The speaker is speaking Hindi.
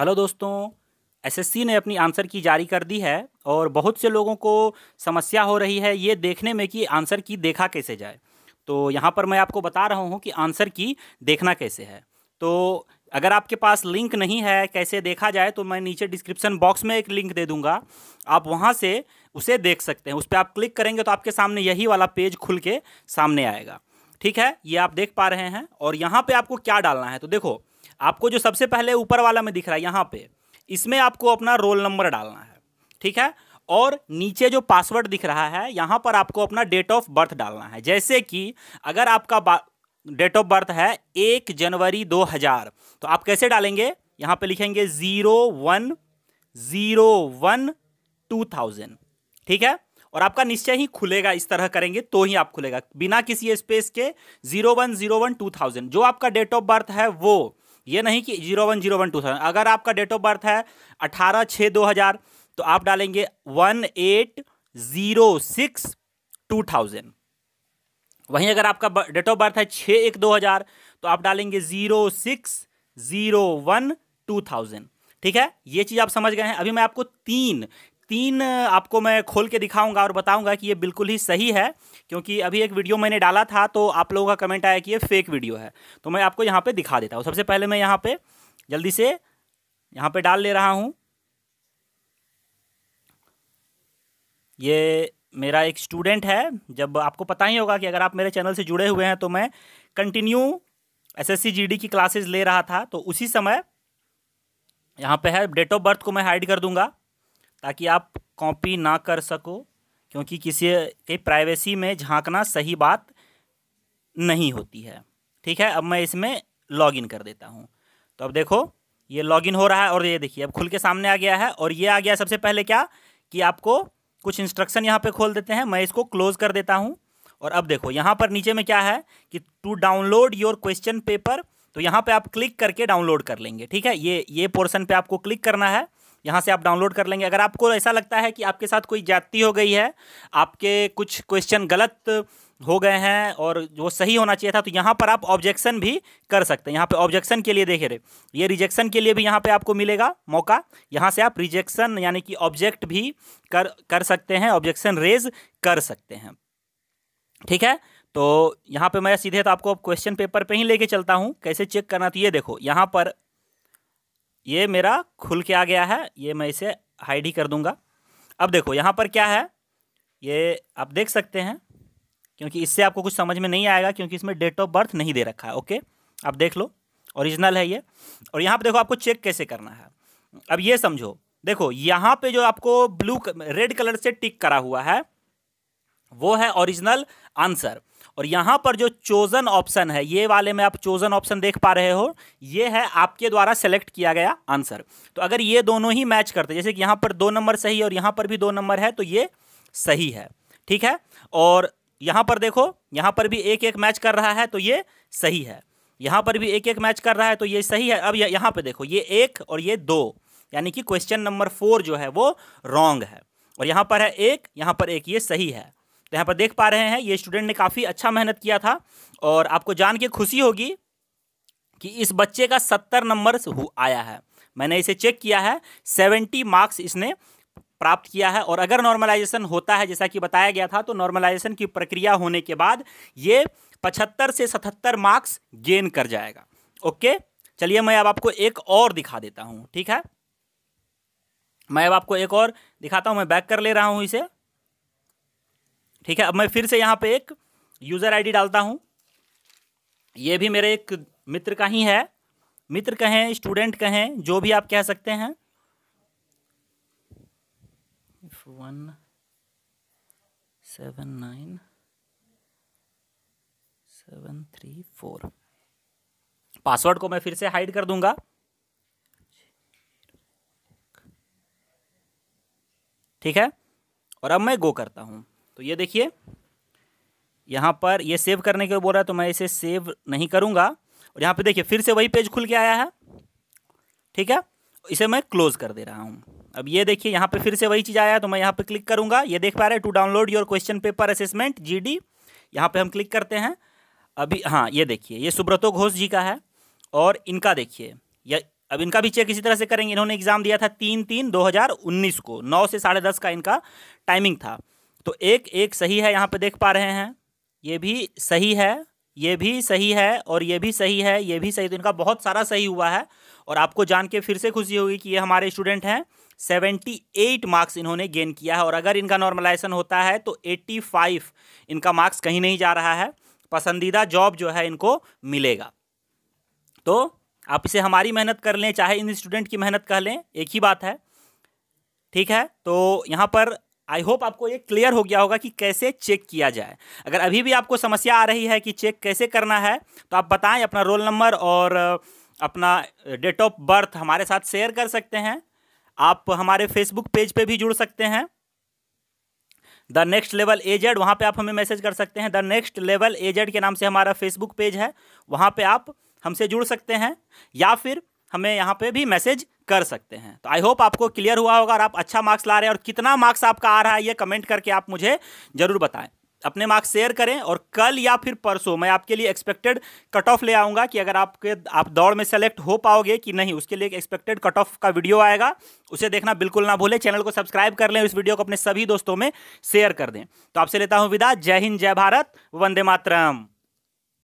हेलो दोस्तों एसएससी ने अपनी आंसर की जारी कर दी है और बहुत से लोगों को समस्या हो रही है ये देखने में कि आंसर की देखा कैसे जाए तो यहाँ पर मैं आपको बता रहा हूँ कि आंसर की देखना कैसे है तो अगर आपके पास लिंक नहीं है कैसे देखा जाए तो मैं नीचे डिस्क्रिप्शन बॉक्स में एक लिंक दे दूंगा आप वहाँ से उसे देख सकते हैं उस पर आप क्लिक करेंगे तो आपके सामने यही वाला पेज खुल के सामने आएगा ठीक है ये आप देख पा रहे हैं और यहाँ पे आपको क्या डालना है तो देखो आपको जो सबसे पहले ऊपर वाला में दिख रहा है यहाँ पे इसमें आपको अपना रोल नंबर डालना है ठीक है और नीचे जो पासवर्ड दिख रहा है यहाँ पर आपको अपना डेट ऑफ बर्थ डालना है जैसे कि अगर आपका डेट ऑफ बर्थ है एक जनवरी 2000 तो आप कैसे डालेंगे यहाँ पे लिखेंगे zero one zero one two thousand ठीक है और आपका निश्चय ही खुलेगा इस तरह करेंगे तो ही आप खुलेगा बिना किसी स्पेस के zero one zero one two thousand जो आपका डेट ऑफ बर्थ है वो ये नहीं कि zero one zero one two seven अगर आपका डेट ऑफ बर्थ है अठारह छः दो हज़ार तो आप डालेंगे one eight zero six two thousand वहीं अगर आपका डेट ऑफ बर्थ है छः एक दो हज़ार तो आप डालेंगे zero six zero one two thousand ठीक है ये चीज़ आप समझ गए हैं अभी मैं आपको तीन तीन आपको मैं खोल के दिखाऊंगा और बताऊंगा कि ये बिल्कुल ही सही है क्योंकि अभी एक वीडियो मैंने डाला था तो आप लोगों का कमेंट आया कि ये फेक वीडियो है तो मैं आपको यहाँ पे दिखा देता हूँ सबसे पहले मैं यहाँ पे जल्दी से यहाँ पे डाल ले रहा हूँ ये मेरा एक स्टूडेंट है जब आपको पता ही होगा कि अगर आप मेरे चैनल से जुड़े हुए हैं तो मैं कंटिन्यू एस एस की क्लासेज ले रहा था तो उसी समय यहाँ पे है डेट ऑफ बर्थ को मैं हाइड कर दूंगा ताकि आप कॉपी ना कर सको क्योंकि किसी के प्राइवेसी में झांकना सही बात नहीं होती है ठीक है अब मैं इसमें लॉगिन कर देता हूँ तो अब देखो ये लॉगिन हो रहा है और ये देखिए अब खुल के सामने आ गया है और ये आ गया सबसे पहले क्या कि आपको कुछ इंस्ट्रक्शन यहाँ पे खोल देते हैं मैं इसको क्लोज कर देता हूँ और अब देखो यहाँ पर नीचे में क्या है कि to download your question paper तो यहाँ पर आप क्लिक करके डाउनलोड कर लेंगे ठीक है ये ये पोर्सन पर आपको क्लिक करना है यहाँ से आप डाउनलोड कर लेंगे अगर आपको ऐसा लगता है कि आपके साथ कोई जाति हो गई है आपके कुछ क्वेश्चन गलत हो गए हैं और वो सही होना चाहिए था तो यहाँ पर आप ऑब्जेक्शन भी कर सकते हैं यहाँ पे ऑब्जेक्शन के लिए देखे रहे ये रिजेक्शन के लिए भी यहाँ पे आपको मिलेगा मौका यहाँ से आप रिजेक्शन यानी कि ऑब्जेक्ट भी कर कर सकते हैं ऑब्जेक्शन रेज कर सकते हैं ठीक है तो यहाँ पे मैं सीधे तो आपको क्वेश्चन पेपर पे ही लेके चलता हूँ कैसे चेक करना तो ये देखो यहाँ पर ये मेरा खुल के आ गया है ये मैं इसे हाइड ही कर दूंगा अब देखो यहाँ पर क्या है ये आप देख सकते हैं क्योंकि इससे आपको कुछ समझ में नहीं आएगा क्योंकि इसमें डेट ऑफ बर्थ नहीं दे रखा है ओके आप देख लो ओरिजिनल है ये और यहाँ पर देखो आपको चेक कैसे करना है अब ये समझो देखो यहाँ पे जो आपको ब्लू रेड कलर से टिक करा हुआ है वो है ओरिजिनल आंसर और यहाँ पर जो चोजन ऑप्शन है ये वाले में आप चोजन ऑप्शन देख पा रहे हो ये है आपके द्वारा सेलेक्ट किया गया आंसर तो अगर ये दोनों ही मैच करते जैसे कि यहाँ पर दो नंबर सही और यहाँ पर भी दो नंबर है तो ये सही है ठीक है और यहाँ पर देखो यहाँ पर भी एक एक मैच कर रहा है तो ये सही है यहाँ पर भी एक एक मैच कर रहा है तो ये सही है अब यहाँ पर देखो ये एक और ये दो यानी कि क्वेश्चन नंबर फोर जो है वो रॉन्ग है और यहाँ पर है एक यहाँ पर एक ये सही है तो यहाँ पर देख पा रहे हैं ये स्टूडेंट ने काफ़ी अच्छा मेहनत किया था और आपको जान के खुशी होगी कि इस बच्चे का सत्तर नंबर आया है मैंने इसे चेक किया है सेवेंटी मार्क्स इसने प्राप्त किया है और अगर नॉर्मलाइजेशन होता है जैसा कि बताया गया था तो नॉर्मलाइजेशन की प्रक्रिया होने के बाद ये पचहत्तर से सतहत्तर मार्क्स गेन कर जाएगा ओके चलिए मैं अब आपको एक और दिखा देता हूँ ठीक है मैं अब आपको एक और दिखाता हूँ मैं बैक कर ले रहा हूँ इसे ठीक है अब मैं फिर से यहाँ पे एक यूज़र आईडी डालता हूँ ये भी मेरे एक मित्र का ही है मित्र कहें स्टूडेंट कहें जो भी आप कह सकते हैं one seven nine seven three four password को मैं फिर से हाइड कर दूंगा ठीक है और अब मैं गो करता हूं तो ये देखिए यहाँ पर ये सेव करने के लिए बोल रहा है तो मैं इसे सेव नहीं करूँगा और यहाँ पे देखिए फिर से वही पेज खुल के आया है ठीक है इसे मैं क्लोज कर दे रहा हूँ अब ये देखिए यहाँ पे फिर से वही चीज़ आया तो मैं यहाँ पे क्लिक करूँगा ये देख पा रहे to download your question paper assessment G D यहाँ पर हम क्लिक करते हैं अभी हाँ ये देखिए ये सुब्रतो घोष जी का है और इनका देखिए या अब इनका भी चेक इसी तरह से करेंगे इन्होंने एग्ज़ाम दिया था तीन तीन दो हज़ार उन्नीस को नौ से साढ़े दस का इनका टाइमिंग था तो एक एक सही है यहाँ पे देख पा रहे हैं ये भी सही है ये भी सही है और ये भी सही है ये भी सही तो इनका बहुत सारा सही हुआ है और आपको जान के फिर से खुशी होगी कि ये हमारे स्टूडेंट हैं सेवेंटी एट मार्क्स इन्होंने गेन किया है और अगर इनका नॉर्मलाइजेशन होता है तो एट्टी फाइव इनका मार्क्स कहीं नहीं जा रहा है पसंदीदा जॉब जो है इनको मिलेगा तो आप इसे हमारी मेहनत कर लें चाहे इन स्टूडेंट की मेहनत कर लें एक ही बात है ठीक है तो यहाँ पर आई होप आपको ये क्लियर हो गया होगा कि कैसे चेक किया जाए अगर अभी भी आपको समस्या आ रही है कि चेक कैसे करना है तो आप बताएं अपना रोल नंबर और अपना डेट ऑफ बर्थ हमारे साथ शेयर कर सकते हैं आप हमारे फेसबुक पेज पे भी जुड़ सकते हैं द नेक्स्ट लेवल एजेड वहाँ पे आप हमें मैसेज कर सकते हैं द नेक्स्ट लेवल एजेड के नाम से हमारा फेसबुक पेज है वहाँ पे आप हमसे जुड़ सकते हैं या फिर हमें यहाँ पे भी मैसेज कर सकते हैं तो आई होप आपको क्लियर हुआ होगा और आप अच्छा मार्क्स ला रहे हैं और कितना मार्क्स आपका आ रहा है ये कमेंट करके आप मुझे ज़रूर बताएं अपने मार्क्स शेयर करें और कल या फिर परसों मैं आपके लिए एक्सपेक्टेड कट ऑफ ले आऊँगा कि अगर आपके आप दौड़ में सेलेक्ट हो पाओगे कि नहीं उसके लिए एक एक्सपेक्टेड कट ऑफ का वीडियो आएगा उसे देखना बिल्कुल ना भूलें चैनल को सब्सक्राइब कर लें इस वीडियो को अपने सभी दोस्तों में शेयर कर दें तो आपसे लेता हूँ विदा जय हिंद जय भारत वंदे मातरम